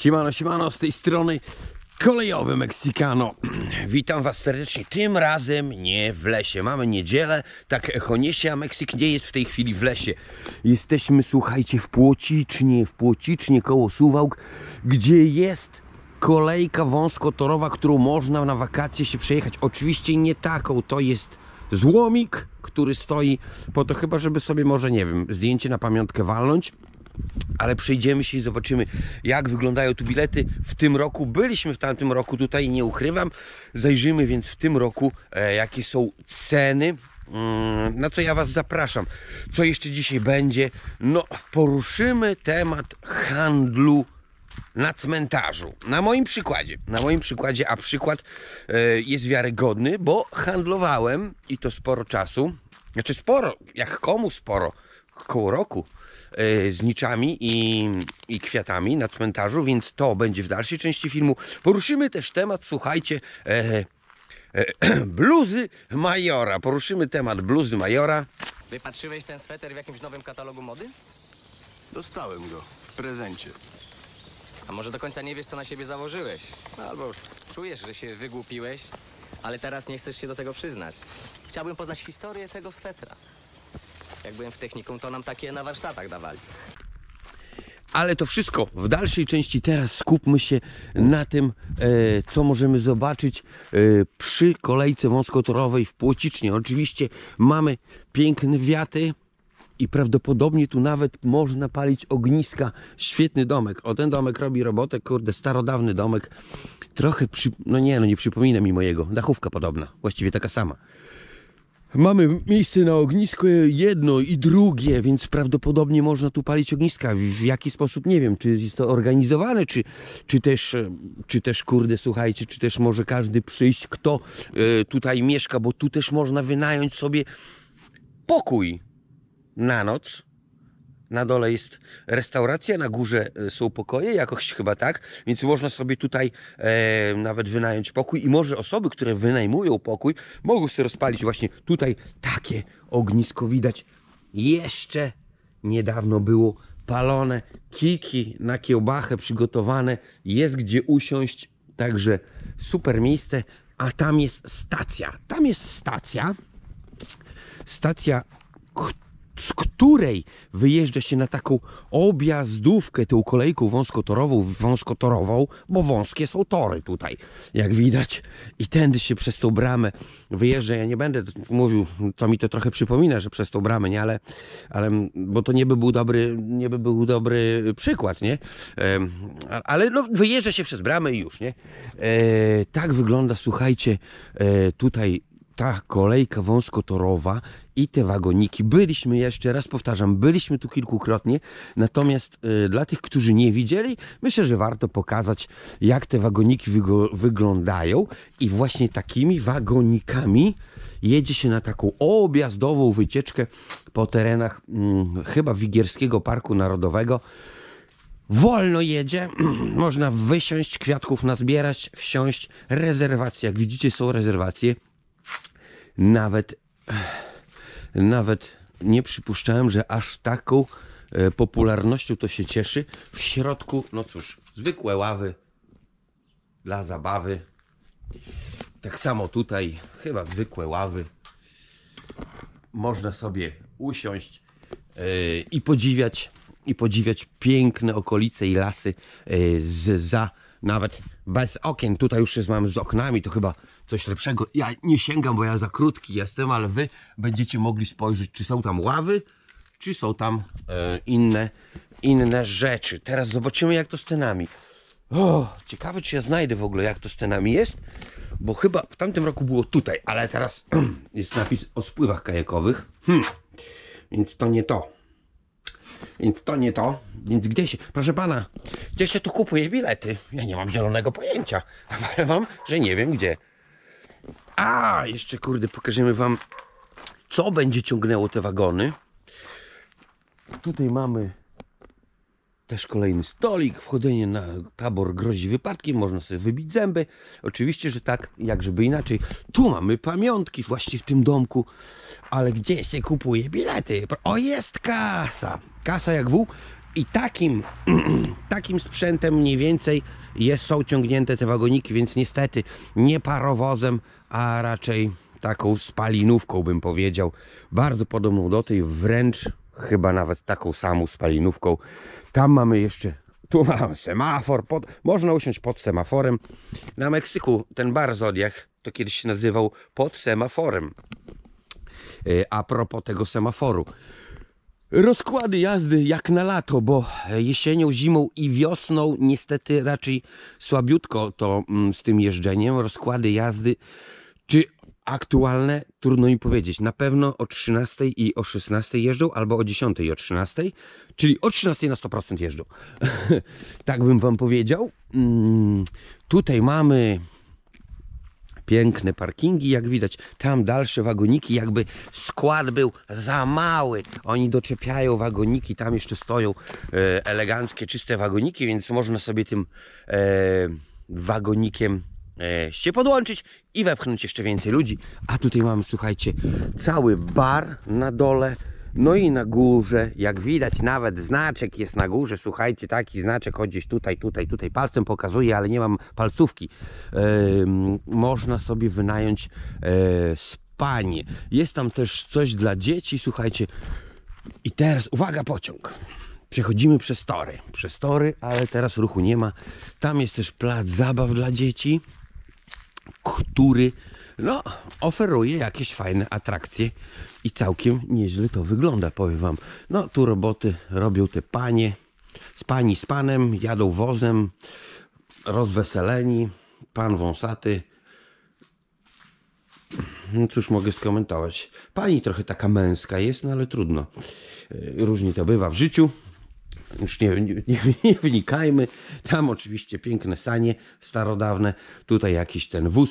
Siemano, siemano, z tej strony kolejowy mexikano. Witam Was serdecznie, tym razem nie w lesie. Mamy niedzielę, tak Choniesie, a Meksyk nie jest w tej chwili w lesie. Jesteśmy, słuchajcie, w Płocicznie, w Płocicznie koło Suwałk, gdzie jest kolejka wąskotorowa, którą można na wakacje się przejechać. Oczywiście nie taką, to jest złomik, który stoi po to chyba, żeby sobie może, nie wiem, zdjęcie na pamiątkę walnąć ale przejdziemy się i zobaczymy, jak wyglądają tu bilety. W tym roku byliśmy w tamtym roku, tutaj nie ukrywam. Zajrzymy więc w tym roku, e, jakie są ceny. Mm, na co ja Was zapraszam? Co jeszcze dzisiaj będzie? No, poruszymy temat handlu na cmentarzu. Na moim przykładzie, na moim przykładzie, a przykład e, jest wiarygodny, bo handlowałem i to sporo czasu. Znaczy sporo, jak komu sporo, koło roku E, z niczami i, i kwiatami na cmentarzu, więc to będzie w dalszej części filmu. Poruszymy też temat, słuchajcie, e, e, bluzy Majora. Poruszymy temat bluzy Majora. Wypatrzyłeś ten sweter w jakimś nowym katalogu mody? Dostałem go w prezencie. A może do końca nie wiesz, co na siebie założyłeś? Albo czujesz, że się wygłupiłeś, ale teraz nie chcesz się do tego przyznać. Chciałbym poznać historię tego swetra. Jak byłem w technikum, to nam takie na warsztatach dawali. Ale to wszystko w dalszej części. Teraz skupmy się na tym, e, co możemy zobaczyć e, przy kolejce wąskotorowej w Płocicznie. Oczywiście mamy piękne wiaty i prawdopodobnie tu nawet można palić ogniska. Świetny domek. O, ten domek robi robotę. Kurde, starodawny domek. Trochę, przy... no nie, no nie przypomina mi mojego. Dachówka podobna. Właściwie taka sama. Mamy miejsce na ognisko jedno i drugie, więc prawdopodobnie można tu palić ogniska. W jaki sposób, nie wiem, czy jest to organizowane, czy, czy, też, e, czy też, kurde, słuchajcie, czy też może każdy przyjść, kto e, tutaj mieszka, bo tu też można wynająć sobie pokój na noc na dole jest restauracja, na górze e, są pokoje, jakoś chyba tak, więc można sobie tutaj e, nawet wynająć pokój i może osoby, które wynajmują pokój, mogą sobie rozpalić właśnie tutaj takie ognisko. Widać jeszcze niedawno było palone, kiki na kiełbachę przygotowane, jest gdzie usiąść, także super miejsce, a tam jest stacja, tam jest stacja, stacja, która z której wyjeżdża się na taką objazdówkę tą kolejką wąskotorową, wąskotorową, bo wąskie są tory tutaj, jak widać. I tędy się przez tą bramę wyjeżdża. Ja nie będę mówił, to mi to trochę przypomina, że przez tą bramę, nie? Ale, ale bo to nie by był dobry, nie by był dobry przykład, nie? Ale no, wyjeżdża się przez bramę i już, nie? E, tak wygląda, słuchajcie, e, tutaj ta kolejka wąskotorowa i te wagoniki. Byliśmy, jeszcze raz powtarzam, byliśmy tu kilkukrotnie, natomiast y, dla tych, którzy nie widzieli, myślę, że warto pokazać, jak te wagoniki wyglądają i właśnie takimi wagonikami jedzie się na taką objazdową wycieczkę po terenach y, chyba Wigierskiego Parku Narodowego. Wolno jedzie, można wysiąść, kwiatków nazbierać, wsiąść, rezerwacje, jak widzicie są rezerwacje, nawet nawet nie przypuszczałem, że aż taką e, popularnością to się cieszy. W środku, no cóż, zwykłe ławy dla zabawy. Tak samo tutaj, chyba zwykłe ławy. Można sobie usiąść e, i podziwiać i podziwiać piękne okolice i lasy e, z za nawet bez okien. Tutaj już jest mam z oknami, to chyba coś lepszego. Ja nie sięgam, bo ja za krótki jestem, ale wy będziecie mogli spojrzeć, czy są tam ławy, czy są tam e, inne, inne rzeczy. Teraz zobaczymy, jak to z cenami. O, ciekawe, czy ja znajdę w ogóle, jak to z cenami jest, bo chyba w tamtym roku było tutaj, ale teraz jest napis o spływach kajakowych, hm. więc to nie to. Więc to nie to. Więc gdzie się, proszę pana, gdzie się tu kupuje bilety? Ja nie mam zielonego pojęcia. Ale wam, że nie wiem gdzie. A, jeszcze kurde, pokażemy wam, co będzie ciągnęło te wagony. Tutaj mamy też kolejny stolik, wchodzenie na tabor grozi wypadkiem, można sobie wybić zęby. Oczywiście, że tak, jak żeby inaczej. Tu mamy pamiątki właśnie w tym domku, ale gdzie się kupuje bilety? O, jest kasa! Kasa jak wół. I takim, takim sprzętem mniej więcej jest, są ciągnięte te wagoniki, więc niestety nie parowozem, a raczej taką spalinówką bym powiedział. Bardzo podobną do tej, wręcz chyba nawet taką samą spalinówką. Tam mamy jeszcze, tu mamy semafor, pod, można usiąść pod semaforem. Na Meksyku ten bar Zodiach to kiedyś się nazywał pod semaforem. E, a propos tego semaforu. Rozkłady jazdy jak na lato, bo jesienią, zimą i wiosną niestety raczej słabiutko to mm, z tym jeżdżeniem. Rozkłady jazdy czy aktualne trudno mi powiedzieć. Na pewno o 13 i o 16 jeżdżą, albo o 10 i o 13, czyli o 13 na 100% jeżdżą. tak bym wam powiedział. Mm, tutaj mamy piękne parkingi, jak widać, tam dalsze wagoniki, jakby skład był za mały. Oni doczepiają wagoniki, tam jeszcze stoją e, eleganckie, czyste wagoniki, więc można sobie tym e, wagonikiem E, się podłączyć i wepchnąć jeszcze więcej ludzi. A tutaj mamy, słuchajcie, cały bar na dole. No i na górze, jak widać, nawet znaczek jest na górze. Słuchajcie, taki znaczek chodzić tutaj, tutaj, tutaj. Palcem pokazuję, ale nie mam palcówki. Yy, można sobie wynająć yy, spanie. Jest tam też coś dla dzieci, słuchajcie. I teraz, uwaga, pociąg. Przechodzimy przez tory. Przez tory, ale teraz ruchu nie ma. Tam jest też plac zabaw dla dzieci który no, oferuje jakieś fajne atrakcje i całkiem nieźle to wygląda, powiem Wam. No, tu roboty robią te panie, z pani z panem, jadą wozem, rozweseleni, pan wąsaty. No cóż mogę skomentować. Pani trochę taka męska jest, no ale trudno. Różnie to bywa w życiu już nie, nie, nie, wynikajmy. Tam oczywiście piękne sanie starodawne, tutaj jakiś ten wóz.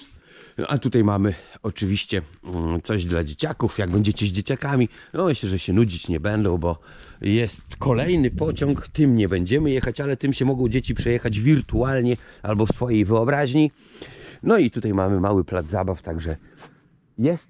A tutaj mamy oczywiście mm, coś dla dzieciaków, jak będziecie z dzieciakami. No myślę, że się nudzić nie będą, bo jest kolejny pociąg, tym nie będziemy jechać, ale tym się mogą dzieci przejechać wirtualnie albo w swojej wyobraźni. No i tutaj mamy mały plac zabaw, także jest,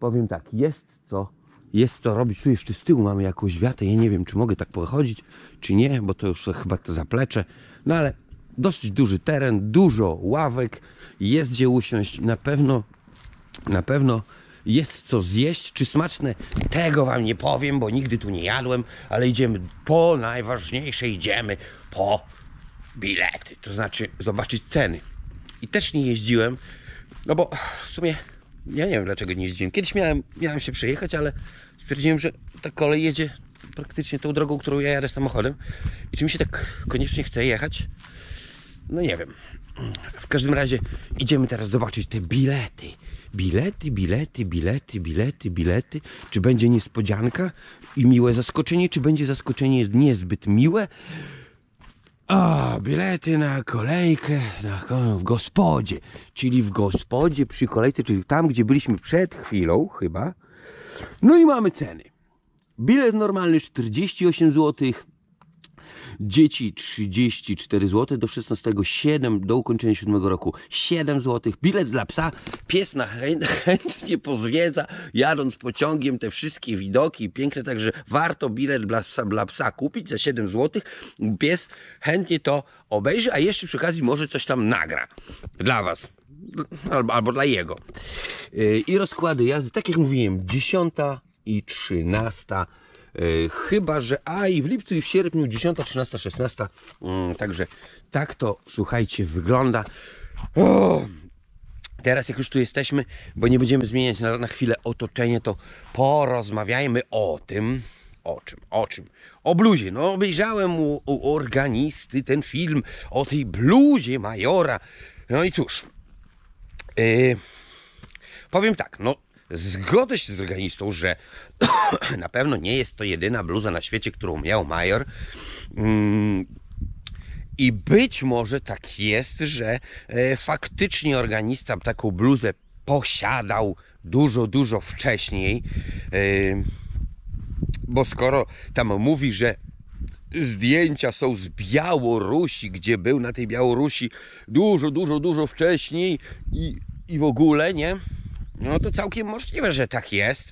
powiem tak, jest co jest to robić. Tu jeszcze z tyłu mamy jakąś wiatę. Ja nie wiem, czy mogę tak pochodzić, czy nie, bo to już chyba to zaplecze. No ale dosyć duży teren, dużo ławek, jest gdzie usiąść. Na pewno, na pewno jest co zjeść. Czy smaczne? Tego wam nie powiem, bo nigdy tu nie jadłem, ale idziemy po najważniejsze, idziemy po bilety. To znaczy zobaczyć ceny. I też nie jeździłem, no bo w sumie ja nie wiem dlaczego nie jeździłem. Kiedyś miałem, miałem się przejechać, ale stwierdziłem, że ta kolej jedzie praktycznie tą drogą, którą ja jadę samochodem. I czy mi się tak koniecznie chce jechać? No nie wiem. W każdym razie idziemy teraz zobaczyć te bilety. Bilety, bilety, bilety, bilety, bilety. Czy będzie niespodzianka i miłe zaskoczenie, czy będzie zaskoczenie niezbyt miłe? A, bilety na kolejkę na, w gospodzie. Czyli w gospodzie przy kolejce, czyli tam, gdzie byliśmy przed chwilą chyba. No i mamy ceny. Bilet normalny 48 zł, Dzieci 34 zł do 16, 7 do ukończenia 7 roku, 7 zł. Bilet dla psa, pies na chętnie pozwiedza, jadąc pociągiem te wszystkie widoki piękne, także warto bilet dla psa, dla psa kupić za 7 zł. Pies chętnie to obejrzy, a jeszcze przy okazji może coś tam nagra dla Was albo, albo dla jego. Y, I rozkłady jazdy, tak jak mówiłem, 10 i 13 E, chyba, że a i w lipcu i w sierpniu 10, 13, 16. Także tak to słuchajcie wygląda. O! Teraz jak już tu jesteśmy, bo nie będziemy zmieniać na, na chwilę otoczenie, to porozmawiajmy o tym, o czym, o czym? O bluzie. No obejrzałem u, u organisty ten film o tej bluzie Majora. No i cóż, yy, powiem tak, no zgodzę się z organistą, że na pewno nie jest to jedyna bluza na świecie, którą miał Major. Mm, I być może tak jest, że e, faktycznie organista taką bluzę posiadał dużo, dużo wcześniej. E, bo skoro tam mówi, że zdjęcia są z Białorusi, gdzie był na tej Białorusi dużo, dużo, dużo wcześniej i, i w ogóle, nie? No to całkiem możliwe, że tak jest.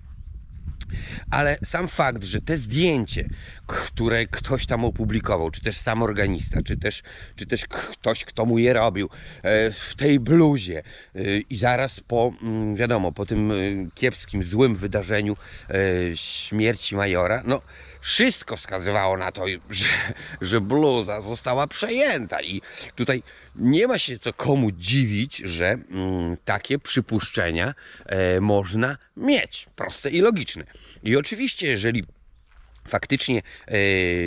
Ale sam fakt, że te zdjęcie, które ktoś tam opublikował, czy też sam organista, czy też, czy też ktoś, kto mu je robił, e, w tej bluzie e, i zaraz po, mm, wiadomo, po tym e, kiepskim, złym wydarzeniu śmierci majora, no wszystko wskazywało na to, że, że bluza została przejęta i tutaj nie ma się co komu dziwić, że mm, takie przypuszczenia e, można mieć, proste i logiczne. I oczywiście, jeżeli faktycznie e,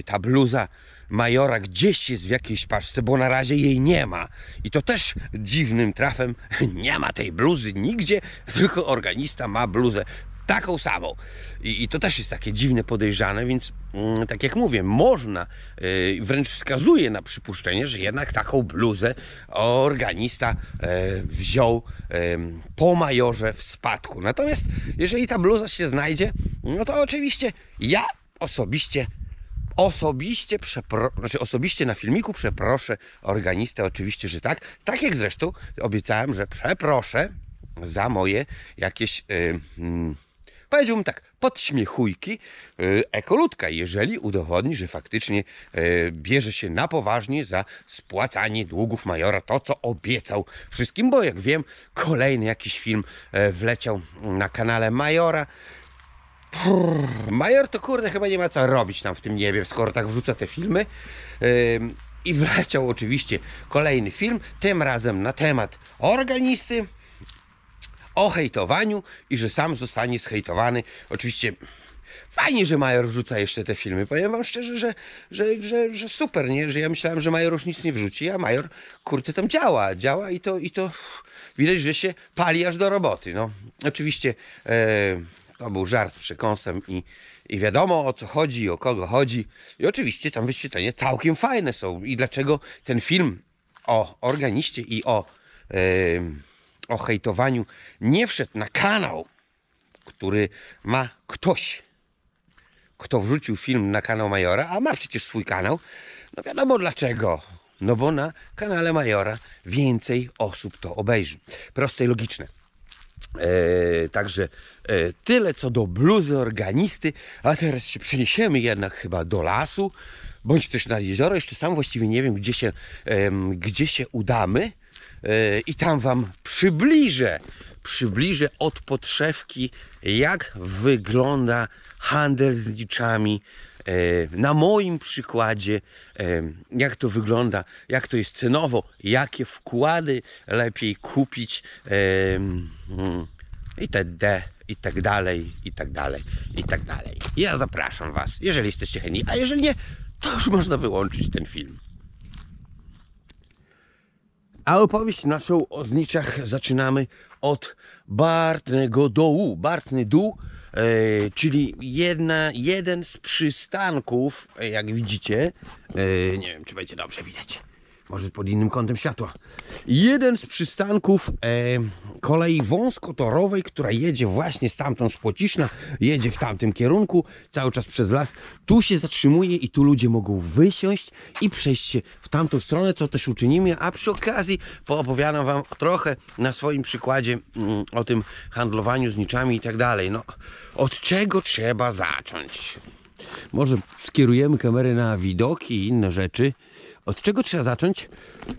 ta bluza Majora gdzieś jest w jakiejś paczce, bo na razie jej nie ma. I to też dziwnym trafem nie ma tej bluzy nigdzie, tylko organista ma bluzę taką samą. I, i to też jest takie dziwne, podejrzane, więc mm, tak jak mówię, można, yy, wręcz wskazuje na przypuszczenie, że jednak taką bluzę organista yy, wziął yy, po majorze w spadku. Natomiast jeżeli ta bluza się znajdzie, no to oczywiście ja osobiście osobiście, przepro... znaczy osobiście na filmiku przeproszę organistę, oczywiście, że tak. Tak jak zresztą obiecałem, że przeproszę za moje jakieś. Yy, yy powiedziałbym tak, podśmiechujki yy, ekolutka, jeżeli udowodni, że faktycznie yy, bierze się na poważnie za spłacanie długów Majora, to co obiecał wszystkim, bo jak wiem, kolejny jakiś film yy, wleciał na kanale Majora, Prrr, major to kurde chyba nie ma co robić tam w tym niebie, skoro tak wrzuca te filmy. Yy, I wleciał oczywiście kolejny film, tym razem na temat organisty, o hejtowaniu i że sam zostanie zhejtowany. Oczywiście Fajnie, że Major wrzuca jeszcze te filmy. Powiem wam szczerze, że, że, że, że super, nie? Że ja myślałem, że Major już nic nie wrzuci, a Major, kurczę, tam działa. Działa i to, i to widać, że się pali aż do roboty, no. Oczywiście e, to był żart z przekąsem i, i wiadomo o co chodzi, o kogo chodzi. I oczywiście tam wyświetlenie całkiem fajne są. I dlaczego ten film o organiście i o... E, o hejtowaniu nie wszedł na kanał, który ma ktoś, kto wrzucił film na kanał Majora, a ma przecież swój kanał. No wiadomo dlaczego. No bo na kanale Majora więcej osób to obejrzy. Proste i logiczne. Eee, także e, tyle co do bluzy organisty, a teraz się przeniesiemy jednak chyba do lasu, bądź też na jezioro. Jeszcze sam właściwie nie wiem, gdzie się, e, gdzie się udamy. E, i tam Wam przybliżę, przybliżę od podszewki, jak wygląda handel z liczami e, na moim przykładzie, e, jak to wygląda, jak to jest cenowo, jakie wkłady lepiej kupić mm, itd. I tak dalej, i tak dalej, i tak dalej. Ja zapraszam Was, jeżeli jesteście chętni, a jeżeli nie, to już można wyłączyć ten film. A opowieść naszą o zniczach zaczynamy od Bartnego Dołu. Bartny Dół, e, czyli jedna, jeden z przystanków, e, jak widzicie, e, nie wiem czy będzie dobrze widać, może pod innym kątem światła. Jeden z przystanków e, kolei wąskotorowej, która jedzie właśnie stamtąd z Płociszna, jedzie w tamtym kierunku, cały czas przez las. Tu się zatrzymuje i tu ludzie mogą wysiąść i przejść się w tamtą stronę, co też uczynimy, a przy okazji poopowiadam Wam trochę na swoim przykładzie mm, o tym handlowaniu z niczami i tak dalej. No, od czego trzeba zacząć? Może skierujemy kamerę na widoki i inne rzeczy. Od czego trzeba zacząć?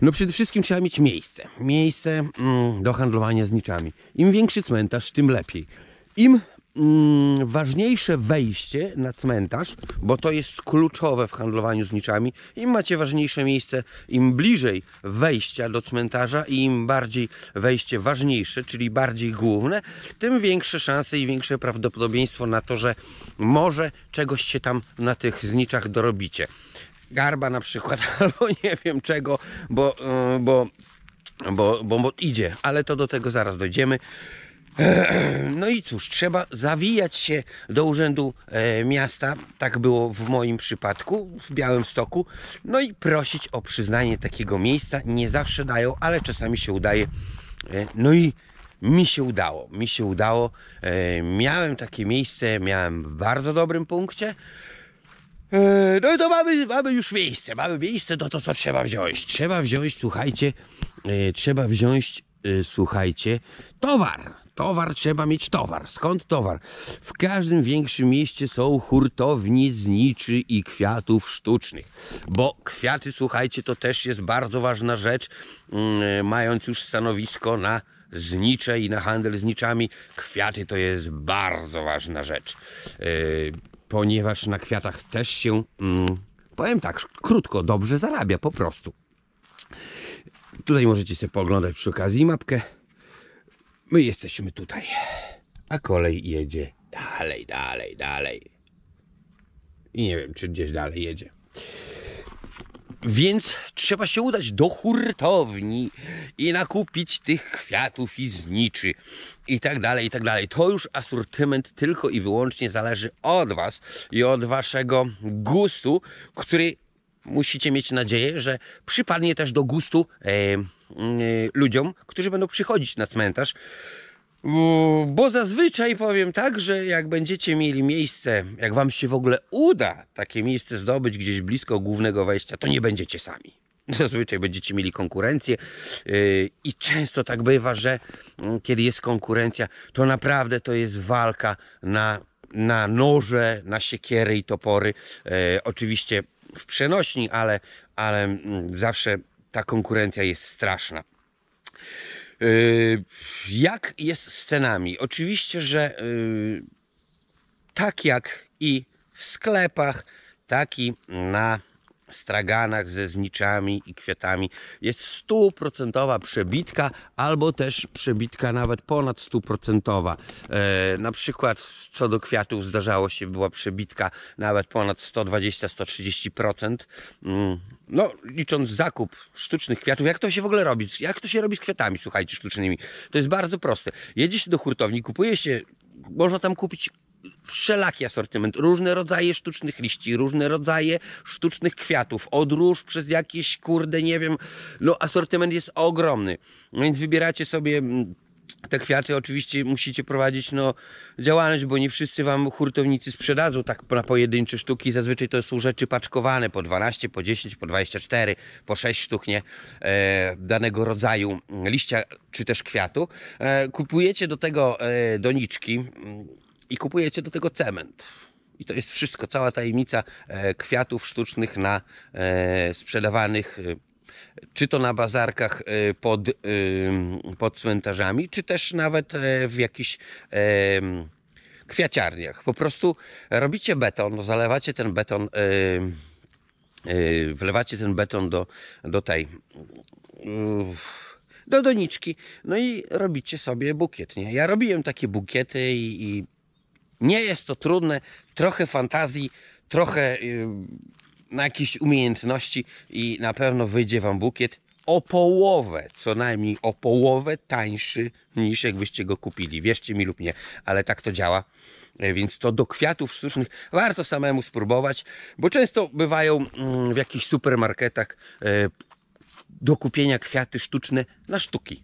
No przede wszystkim trzeba mieć miejsce. Miejsce mm, do handlowania zniczami. Im większy cmentarz, tym lepiej. Im mm, ważniejsze wejście na cmentarz, bo to jest kluczowe w handlowaniu zniczami, im macie ważniejsze miejsce, im bliżej wejścia do cmentarza i im bardziej wejście ważniejsze, czyli bardziej główne, tym większe szanse i większe prawdopodobieństwo na to, że może czegoś się tam na tych zniczach dorobicie garba na przykład, albo nie wiem czego, bo, y, bo, bo, bo, bo idzie, ale to do tego zaraz dojdziemy. No i cóż, trzeba zawijać się do urzędu e, miasta, tak było w moim przypadku, w Białym Stoku, no i prosić o przyznanie takiego miejsca. Nie zawsze dają, ale czasami się udaje. E, no i mi się udało, mi się udało. E, miałem takie miejsce, miałem w bardzo dobrym punkcie. E, no i to mamy, mamy już miejsce, mamy miejsce, no to co trzeba wziąć? Trzeba wziąć, słuchajcie, e, trzeba wziąć, e, słuchajcie, towar. Towar, trzeba mieć towar. Skąd towar? W każdym większym mieście są hurtownie zniczy i kwiatów sztucznych. Bo kwiaty, słuchajcie, to też jest bardzo ważna rzecz, mm, mając już stanowisko na znicze i na handel zniczami. Kwiaty to jest bardzo ważna rzecz ponieważ na kwiatach też się, mm, powiem tak, krótko, dobrze zarabia po prostu. Tutaj możecie sobie poglądać przy okazji mapkę. My jesteśmy tutaj, a kolej jedzie dalej, dalej, dalej. I nie wiem, czy gdzieś dalej jedzie. Więc trzeba się udać do hurtowni i nakupić tych kwiatów i zniczy i tak dalej, i tak dalej. To już asortyment tylko i wyłącznie zależy od Was i od Waszego gustu, który musicie mieć nadzieję, że przypadnie też do gustu e, e, ludziom, którzy będą przychodzić na cmentarz. Bo zazwyczaj powiem tak, że jak będziecie mieli miejsce, jak wam się w ogóle uda takie miejsce zdobyć gdzieś blisko głównego wejścia, to nie będziecie sami. Zazwyczaj będziecie mieli konkurencję yy, i często tak bywa, że mm, kiedy jest konkurencja, to naprawdę to jest walka na, na noże, na siekiery i topory. Yy, oczywiście w przenośni, ale, ale mm, zawsze ta konkurencja jest straszna. Yy, jak jest z cenami? Oczywiście, że tak jak i w sklepach, tak i na straganach ze zniczami i kwiatami jest stuprocentowa przebitka albo też przebitka nawet ponad stuprocentowa. E, na przykład co do kwiatów zdarzało się była przebitka nawet ponad 120-130%. Mm, no licząc zakup sztucznych kwiatów, jak to się w ogóle robi? Jak to się robi z kwiatami, słuchajcie, sztucznymi? To jest bardzo proste. Jedzie się do hurtowni, kupuje się można tam kupić wszelaki asortyment, różne rodzaje sztucznych liści, różne rodzaje sztucznych kwiatów, od róż przez jakieś kurde, nie wiem, no asortyment jest ogromny. więc wybieracie sobie mm, te kwiaty oczywiście musicie prowadzić no, działalność, bo nie wszyscy wam hurtownicy sprzedadzą tak na pojedyncze sztuki. Zazwyczaj to są rzeczy paczkowane po 12, po 10, po 24, po 6 sztuk nie, e, danego rodzaju mm, liścia czy też kwiatu. E, kupujecie do tego e, doniczki mm, i kupujecie do tego cement. I to jest wszystko, cała tajemnica e, kwiatów sztucznych na e, sprzedawanych e, czy to na bazarkach pod, pod cmentarzami, czy też nawet w jakichś kwiaciarniach. Po prostu robicie beton, zalewacie ten beton, wlewacie ten beton do, do tej do doniczki, no i robicie sobie bukiet, nie? Ja robiłem takie bukiety i, i nie jest to trudne, trochę fantazji, trochę y, na jakieś umiejętności i na pewno wyjdzie Wam bukiet o połowę, co najmniej o połowę tańszy niż jakbyście go kupili. Wierzcie mi lub nie, ale tak to działa. E, więc to do kwiatów sztucznych warto samemu spróbować, bo często bywają mm, w jakichś supermarketach e, do kupienia kwiaty sztuczne na sztuki.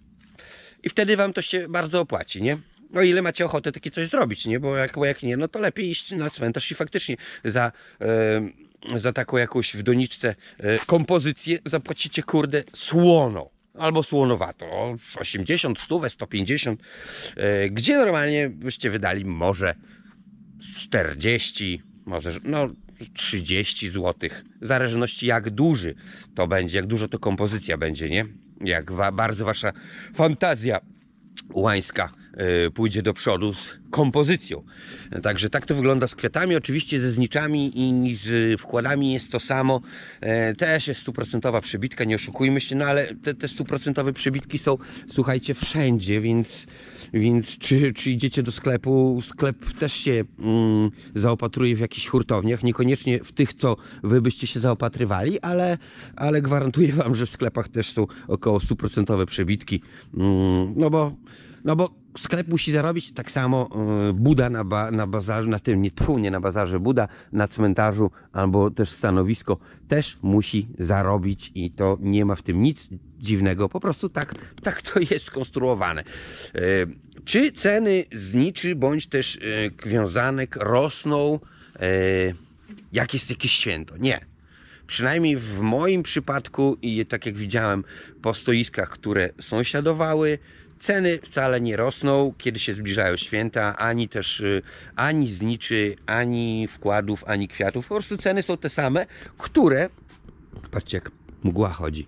I wtedy Wam to się bardzo opłaci, nie? o no, ile macie ochotę takie coś zrobić, nie? Bo jak, bo jak nie, no to lepiej iść na cmentarz i faktycznie za, e, za taką jakąś w doniczce e, kompozycję zapłacicie kurde słono. Albo słonowato, 80, 100, 150, gdzie normalnie byście wydali może 40, może no 30 zł, w zależności jak duży to będzie, jak dużo to kompozycja będzie, nie? Jak wa bardzo wasza fantazja łańska Y, pójdzie do przodu z kompozycją. Także tak to wygląda z kwiatami. Oczywiście ze zniczami i z wkładami jest to samo. E, też jest stuprocentowa przebitka, nie oszukujmy się, no ale te stuprocentowe przebitki są, słuchajcie, wszędzie, więc, więc czy, czy idziecie do sklepu, sklep też się mm, zaopatruje w jakichś hurtowniach, niekoniecznie w tych, co wy byście się zaopatrywali, ale, ale gwarantuję wam, że w sklepach też są około stuprocentowe przebitki, mm, no bo no bo sklep musi zarobić, tak samo y, Buda na, ba, na bazarze, na tym, nie, tfu, nie na bazarze, Buda na cmentarzu albo też stanowisko też musi zarobić i to nie ma w tym nic dziwnego, po prostu tak, tak to jest skonstruowane. Y, czy ceny zniczy bądź też y, wiązanek rosną jak jest jakieś święto? Nie, przynajmniej w moim przypadku i tak jak widziałem po stoiskach, które sąsiadowały, Ceny wcale nie rosną, kiedy się zbliżają święta, ani też y, ani zniczy, ani wkładów, ani kwiatów. Po prostu ceny są te same, które... Patrzcie jak mgła chodzi.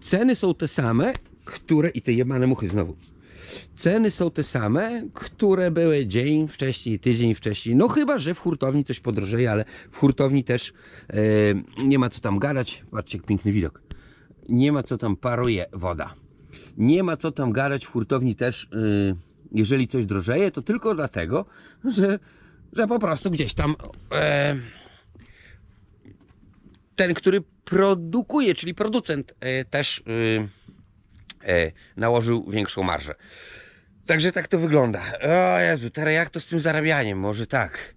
Ceny są te same, które... I te jebane muchy znowu. Ceny są te same, które były dzień wcześniej, tydzień wcześniej. No chyba, że w hurtowni coś podrożeje, ale w hurtowni też yy, nie ma co tam gadać. Patrzcie, jak piękny widok. Nie ma co tam paruje woda nie ma co tam gadać w hurtowni też, y, jeżeli coś drożeje, to tylko dlatego, że, że po prostu gdzieś tam e, ten, który produkuje, czyli producent e, też y, e, nałożył większą marżę. Także tak to wygląda. O Jezu, teraz jak to z tym zarabianiem? Może tak.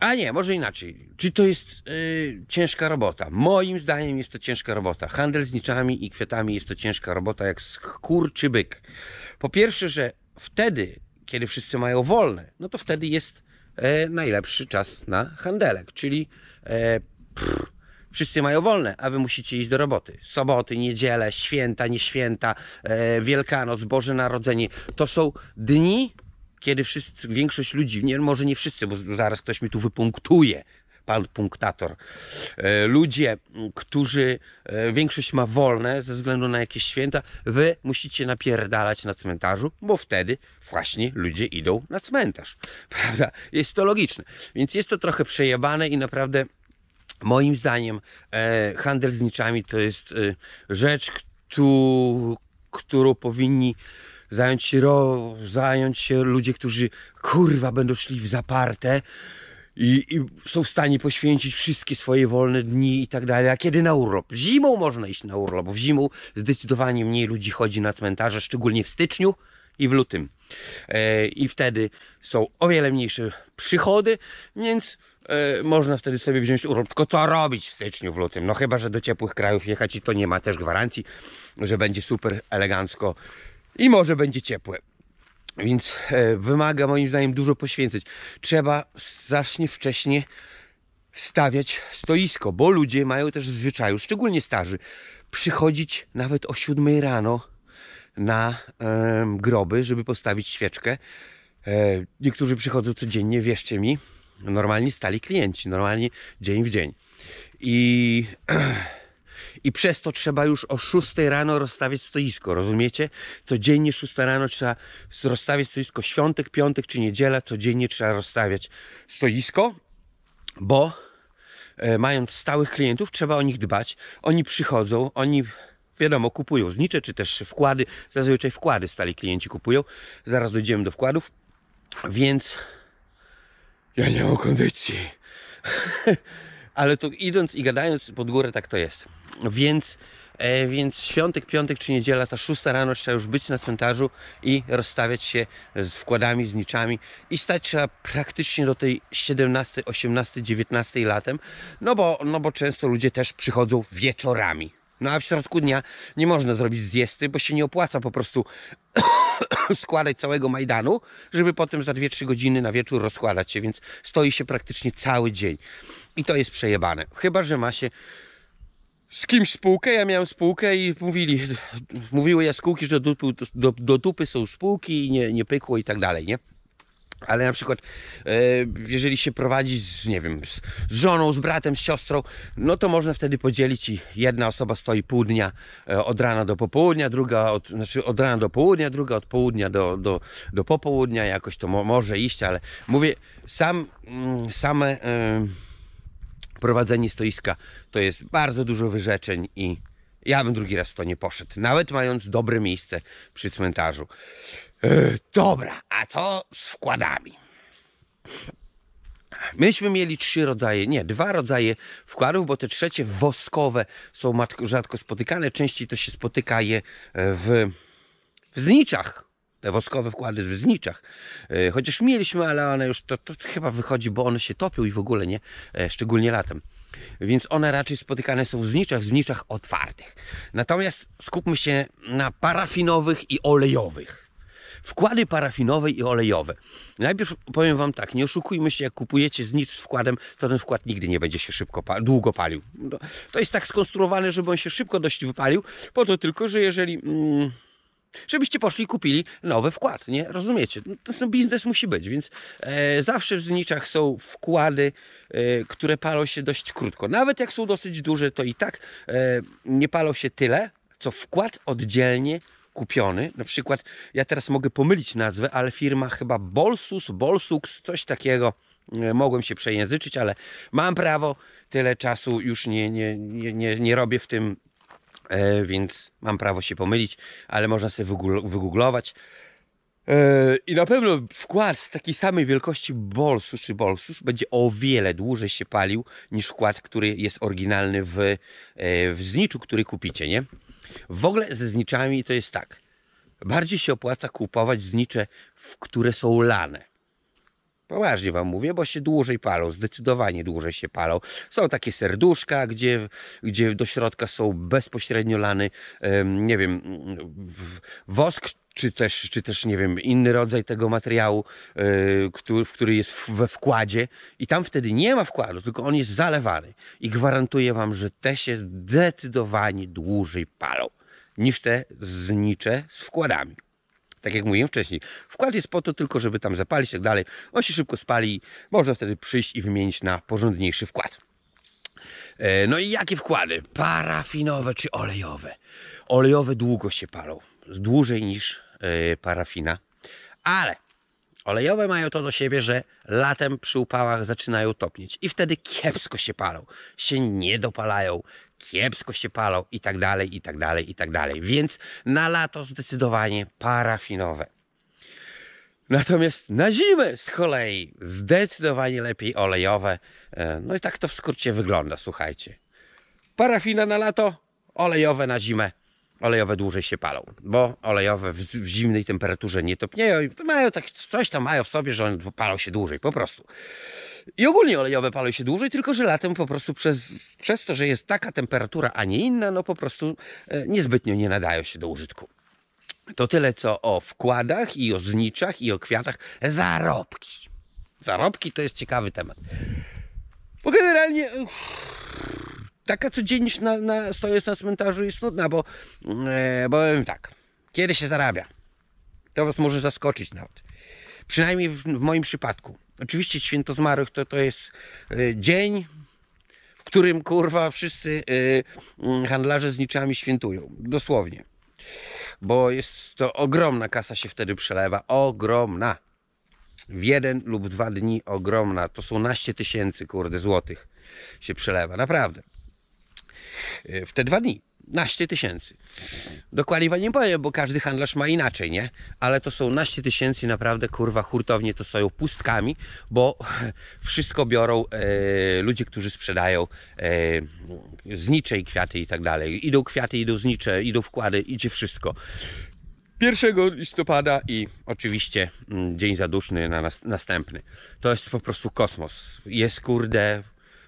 A nie, może inaczej. Czy to jest yy, ciężka robota? Moim zdaniem jest to ciężka robota. Handel z niczami i kwiatami jest to ciężka robota, jak skurczy byk. Po pierwsze, że wtedy, kiedy wszyscy mają wolne, no to wtedy jest e, najlepszy czas na handelek, czyli e, pff, wszyscy mają wolne, a wy musicie iść do roboty. Soboty, niedziele, święta, nieświęta, e, Wielkanoc, Boże Narodzenie to są dni, kiedy wszyscy, większość ludzi, nie, może nie wszyscy, bo zaraz ktoś mi tu wypunktuje, pan punktator. E, ludzie, którzy e, większość ma wolne ze względu na jakieś święta, wy musicie napierdalać na cmentarzu, bo wtedy właśnie ludzie idą na cmentarz. Prawda? Jest to logiczne. Więc jest to trochę przejebane i naprawdę moim zdaniem e, handel z niczami to jest rzecz, którą powinni zająć się, ro, zająć się ludzie, którzy kurwa będą szli w zaparte i, i są w stanie poświęcić wszystkie swoje wolne dni i tak dalej. A kiedy na urlop? Zimą można iść na urlop, bo w zimą zdecydowanie mniej ludzi chodzi na cmentarze, szczególnie w styczniu i w lutym. E, I wtedy są o wiele mniejsze przychody, więc e, można wtedy sobie wziąć urlop. Tylko co robić w styczniu, w lutym? No chyba, że do ciepłych krajów jechać i to nie ma też gwarancji, że będzie super elegancko i może będzie ciepłe. Więc e, wymaga moim zdaniem dużo poświęcić. Trzeba strasznie wcześnie stawiać stoisko, bo ludzie mają też w zwyczaju, szczególnie starzy, przychodzić nawet o 7 rano na e, groby, żeby postawić świeczkę. E, niektórzy przychodzą codziennie, wierzcie mi, normalni stali klienci, normalnie dzień w dzień. I i przez to trzeba już o 6 rano rozstawiać stoisko, rozumiecie? Codziennie 6 rano trzeba rozstawiać stoisko, świątek, piątek czy niedziela, codziennie trzeba rozstawiać stoisko, bo e, mając stałych klientów trzeba o nich dbać, oni przychodzą, oni wiadomo, kupują znicze czy też wkłady, zazwyczaj wkłady stali klienci kupują, zaraz dojdziemy do wkładów, więc ja nie mam kondycji. ale to idąc i gadając pod górę tak to jest. Więc, e, więc świątek, piątek czy niedziela, ta szósta rano trzeba już być na cmentarzu i rozstawiać się z wkładami, z niczami i stać trzeba praktycznie do tej 17, 18, 19 latem, no bo, no bo często ludzie też przychodzą wieczorami. No a w środku dnia nie można zrobić zjesty, bo się nie opłaca po prostu składać całego Majdanu, żeby potem za 2-3 godziny na wieczór rozkładać się, więc stoi się praktycznie cały dzień. I to jest przejebane. Chyba, że ma się z kimś spółkę, ja miałem spółkę i mówili, mówiły jaskółki, że do, do, do, dupy są spółki i nie, nie pykło i tak dalej, nie? Ale na przykład, e, jeżeli się prowadzi z, nie wiem, z, żoną, z bratem, z siostrą, no to można wtedy podzielić i jedna osoba stoi pół dnia e, od rana do popołudnia, druga od, znaczy od rana do południa, druga od południa do, do, do popołudnia, jakoś to mo może iść, ale mówię, sam, mm, same e, prowadzenie stoiska to jest bardzo dużo wyrzeczeń i ja bym drugi raz w to nie poszedł, nawet mając dobre miejsce przy cmentarzu. E, dobra, a co z wkładami? Myśmy mieli trzy rodzaje, nie, dwa rodzaje wkładów, bo te trzecie woskowe są rzadko spotykane. Częściej to się spotyka je e, w, w zniczach. Te woskowe wkłady w zniczach. E, chociaż mieliśmy, ale one już to, to chyba wychodzi, bo one się topią i w ogóle nie, szczególnie latem. Więc one raczej spotykane są w zniczach, w zniczach otwartych. Natomiast skupmy się na parafinowych i olejowych Wkłady parafinowe i olejowe. Najpierw powiem Wam tak, nie oszukujmy się, jak kupujecie znicz z wkładem, to ten wkład nigdy nie będzie się szybko, długo palił. To jest tak skonstruowane, żeby on się szybko dość wypalił, po to tylko, że jeżeli... Mm, żebyście poszli i kupili nowy wkład, nie? Rozumiecie? No, biznes musi być, więc e, zawsze w zniczach są wkłady, e, które palą się dość krótko. Nawet jak są dosyć duże, to i tak e, nie palą się tyle, co wkład oddzielnie kupiony. Na przykład, ja teraz mogę pomylić nazwę, ale firma chyba Bolsus, Bolsux, coś takiego. Mogłem się przejęzyczyć, ale mam prawo. Tyle czasu już nie, nie, nie, nie, nie robię w tym, e, więc mam prawo się pomylić, ale można sobie wygooglować. E, I na pewno wkład z takiej samej wielkości Bolsus czy Bolsus będzie o wiele dłużej się palił niż wkład, który jest oryginalny w, e, w zniczu, który kupicie, nie? W ogóle ze zniczami to jest tak. Bardziej się opłaca kupować znicze, które są lane Poważnie Wam mówię, bo się dłużej palą, zdecydowanie dłużej się palą. Są takie serduszka, gdzie, gdzie do środka są bezpośrednio lany, nie wiem, wosk czy też, czy też, nie wiem, inny rodzaj tego materiału, e, który, który jest we wkładzie i tam wtedy nie ma wkładu, tylko on jest zalewany. I gwarantuję Wam, że te się zdecydowanie dłużej palą niż te znicze z wkładami tak jak mówiłem wcześniej, wkład jest po to tylko, żeby tam zapalić i tak dalej. On się szybko spali, można wtedy przyjść i wymienić na porządniejszy wkład. E, no i jakie wkłady? Parafinowe czy olejowe? Olejowe długo się palą, dłużej niż e, parafina, ale Olejowe mają to do siebie, że latem przy upałach zaczynają topnieć i wtedy kiepsko się palą, się nie dopalają, kiepsko się palą i tak dalej, i tak dalej, i tak dalej. Więc na lato zdecydowanie parafinowe. Natomiast na zimę z kolei zdecydowanie lepiej olejowe. E, no i tak to w skrócie wygląda, słuchajcie. Parafina na lato, olejowe na zimę olejowe dłużej się palą, bo olejowe w, w zimnej temperaturze nie topnieją i mają tak, coś tam mają w sobie, że one palą się dłużej po prostu. I ogólnie olejowe palą się dłużej, tylko że latem po prostu przez, przez to, że jest taka temperatura, a nie inna, no po prostu e, niezbytnio nie nadają się do użytku. To tyle co o wkładach i o zniczach i o kwiatach. Zarobki. Zarobki to jest ciekawy temat. Bo generalnie... Uff taka codzienność na, na, stojąc na cmentarzu jest trudna, bo, e, bo powiem tak, kiedy się zarabia, to was może zaskoczyć nawet. Przynajmniej w, w moim przypadku. Oczywiście święto zmarłych to, to jest y, dzień, w którym kurwa wszyscy y, y, handlarze z niczami świętują. Dosłownie. Bo jest to ogromna kasa się wtedy przelewa. Ogromna. W jeden lub dwa dni ogromna. To są naście tysięcy, kurde, złotych się przelewa. Naprawdę. Y, w te dwa dni. Naście tysięcy. Dokładnie wam nie powiem, bo każdy handlarz ma inaczej, nie? Ale to są naście tysięcy, naprawdę kurwa hurtownie to stoją pustkami, bo wszystko biorą e, ludzie, którzy sprzedają e, znicze i kwiaty i tak dalej. Idą kwiaty, idą znicze, idą wkłady, idzie wszystko. 1 listopada i oczywiście mm, dzień zaduszny na nas, następny. To jest po prostu kosmos. Jest kurde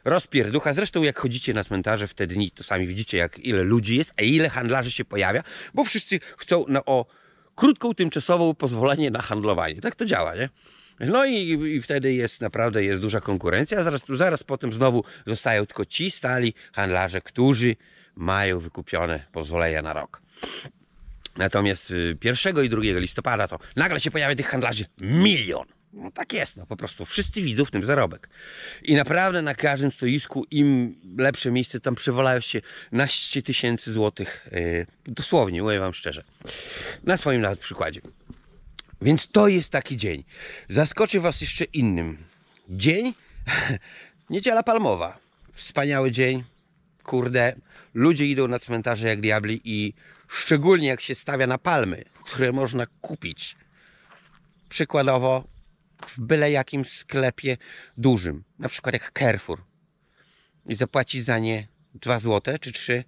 rozpierducha. Zresztą jak chodzicie na cmentarze w te dni, to sami widzicie jak ile ludzi jest, a ile handlarzy się pojawia, bo wszyscy chcą no, o krótką, tymczasową pozwolenie na handlowanie. Tak to działa, nie? No i, i, wtedy jest naprawdę jest duża konkurencja. Zaraz, zaraz potem znowu zostają tylko ci stali handlarze, którzy mają wykupione pozwolenia na rok. Natomiast 1 y, i 2 listopada to nagle się pojawia tych handlarzy milion. No tak jest, no po prostu wszyscy widzą w tym zarobek. I naprawdę na każdym stoisku im lepsze miejsce, tam przewalają się naście tysięcy złotych, yy, dosłownie, mówię Wam szczerze. Na swoim nawet przykładzie. Więc to jest taki dzień. Zaskoczę Was jeszcze innym. Dzień, niedziela palmowa. Wspaniały dzień, kurde, ludzie idą na cmentarze jak diabli i szczególnie jak się stawia na palmy, które można kupić. Przykładowo w byle jakim sklepie dużym, na przykład jak Carrefour i zapłacić za nie 2 zł czy 3,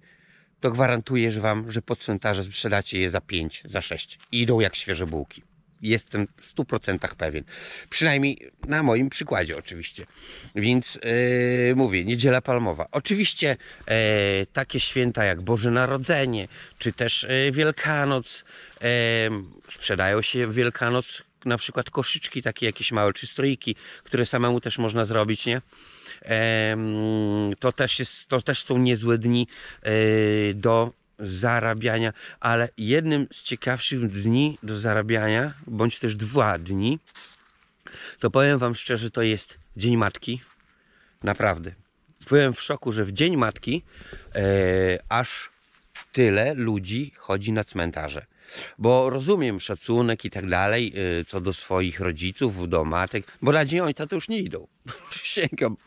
to gwarantuję że Wam, że po cmentarze sprzedacie je za 5, za 6 i idą jak świeże bułki. Jestem w 100% pewien. Przynajmniej na moim przykładzie, oczywiście. Więc yy, mówię, Niedziela Palmowa. Oczywiście yy, takie święta jak Boże Narodzenie, czy też yy, Wielkanoc, yy, sprzedają się Wielkanoc na przykład koszyczki takie jakieś małe, czy strojki, które samemu też można zrobić, nie? To też, jest, to też są niezłe dni e, do zarabiania, ale jednym z ciekawszych dni do zarabiania, bądź też dwa dni, to powiem Wam szczerze, to jest Dzień Matki. Naprawdę. Byłem w szoku, że w Dzień Matki e, aż tyle ludzi chodzi na cmentarze. Bo rozumiem szacunek i tak dalej, y, co do swoich rodziców, do matek, bo na dzień ojca to już nie idą. Sięgam,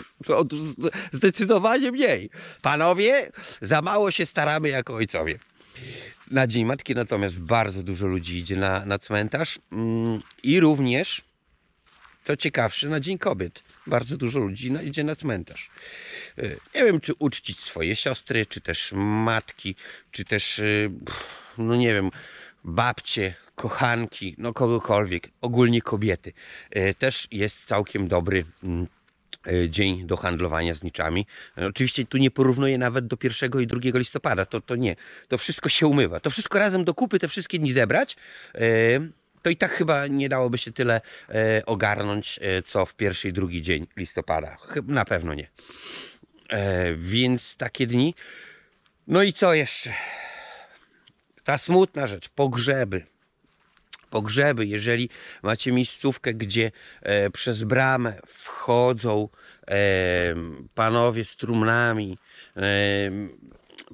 zdecydowanie mniej. Panowie, za mało się staramy jako ojcowie. Na Dzień Matki natomiast bardzo dużo ludzi idzie na, na cmentarz mm, i również, co ciekawsze, na Dzień Kobiet. Bardzo dużo ludzi idzie na cmentarz. Y, nie wiem, czy uczcić swoje siostry, czy też matki, czy też, y, no nie wiem, babcie, kochanki, no kogokolwiek, ogólnie kobiety. E, też jest całkiem dobry mm, e, dzień do handlowania z niczami. E, oczywiście tu nie porównuję nawet do 1 i 2 listopada, to, to nie. To wszystko się umywa. To wszystko razem do kupy, te wszystkie dni zebrać to i tak chyba nie dałoby się tyle ogarnąć, co w pierwszy i drugi dzień listopada. na pewno nie. więc takie dni. No i co jeszcze? Ta smutna rzecz, pogrzeby. Pogrzeby, jeżeli macie miejscówkę, gdzie e, przez bramę wchodzą e, panowie z trumnami, e,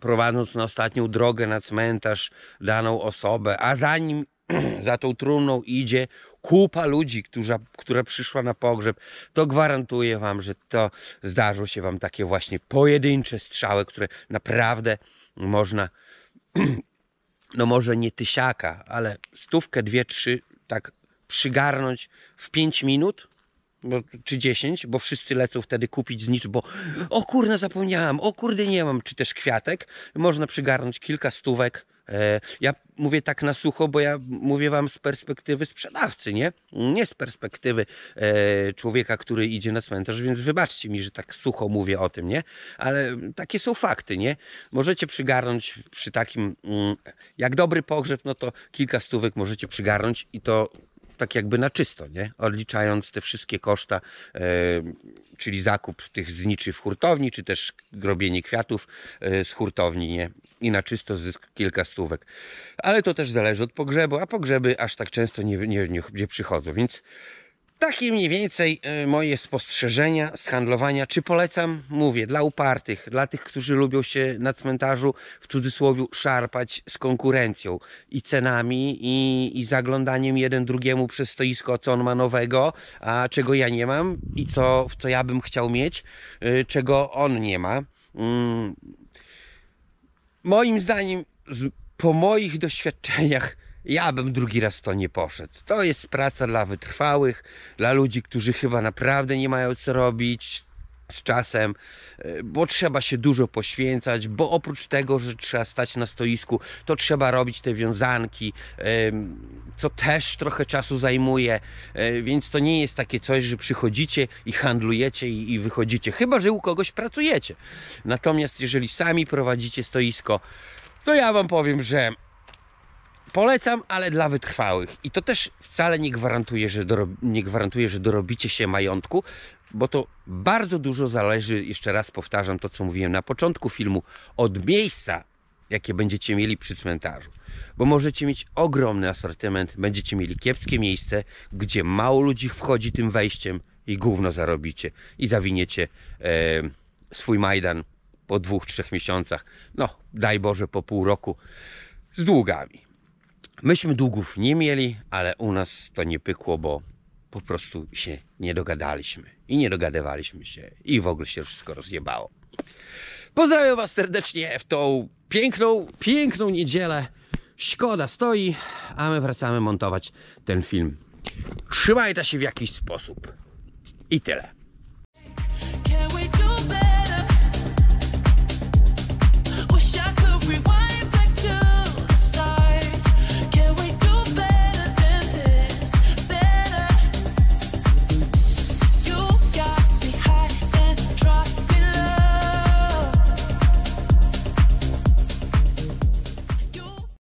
prowadząc na ostatnią drogę na cmentarz daną osobę, a za nim, za tą trumną idzie kupa ludzi, która, która przyszła na pogrzeb, to gwarantuję Wam, że to zdarzą się Wam takie właśnie pojedyncze strzały, które naprawdę można no może nie tysiaka, ale stówkę, dwie, trzy, tak przygarnąć w 5 minut bo, czy 10, bo wszyscy lecą wtedy kupić znicz, bo o kurde zapomniałam, o kurde nie mam, czy też kwiatek, można przygarnąć kilka stówek E, ja mówię tak na sucho, bo ja mówię Wam z perspektywy sprzedawcy, nie? Nie z perspektywy e, człowieka, który idzie na cmentarz, więc wybaczcie mi, że tak sucho mówię o tym, nie? Ale takie są fakty, nie? Możecie przygarnąć przy takim, mm, jak dobry pogrzeb, no to kilka stówek możecie przygarnąć i to tak jakby na czysto, nie? Odliczając te wszystkie koszta, e, czyli zakup tych zniczy w hurtowni, czy też grobienie kwiatów e, z hurtowni, nie? I na czysto zysk kilka stówek. Ale to też zależy od pogrzebu, a pogrzeby aż tak często nie, nie, nie, nie przychodzą, więc takie mniej więcej e, moje spostrzeżenia z handlowania. Czy polecam? Mówię, dla upartych, dla tych, którzy lubią się na cmentarzu w cudzysłowie szarpać z konkurencją i cenami i, i zaglądaniem jeden drugiemu przez stoisko, co on ma nowego, a czego ja nie mam i co, co ja bym chciał mieć, y, czego on nie ma. Mm. Moim zdaniem, po moich doświadczeniach, ja bym drugi raz w to nie poszedł. To jest praca dla wytrwałych, dla ludzi, którzy chyba naprawdę nie mają co robić z czasem, e, bo trzeba się dużo poświęcać, bo oprócz tego, że trzeba stać na stoisku, to trzeba robić te wiązanki, co też trochę czasu zajmuje, e, więc to nie jest takie coś, że przychodzicie i handlujecie i wychodzicie, chyba, że u kogoś pracujecie. Natomiast jeżeli sami prowadzicie stoisko, to ja Wam powiem, że Polecam, ale dla wytrwałych. I to też wcale nie gwarantuje, że, nie gwarantuje, że dorobicie się majątku, bo to bardzo dużo zależy, jeszcze raz powtarzam to, co mówiłem na początku filmu, od miejsca, jakie będziecie mieli przy cmentarzu. Bo możecie mieć ogromny asortyment, będziecie mieli kiepskie miejsce, gdzie mało ludzi wchodzi tym wejściem i gówno zarobicie i zawiniecie e, swój Majdan po dwóch, trzech miesiącach, no daj Boże po pół roku z długami. Myśmy długów nie mieli, ale u nas to nie pykło, bo po prostu się nie dogadaliśmy. I nie dogadywaliśmy się. I w ogóle się wszystko rozjebało. Pozdrawiam Was serdecznie w tą piękną, piękną niedzielę. Szkoda stoi, a my wracamy montować ten film. Trzymajcie się w jakiś sposób. I tyle.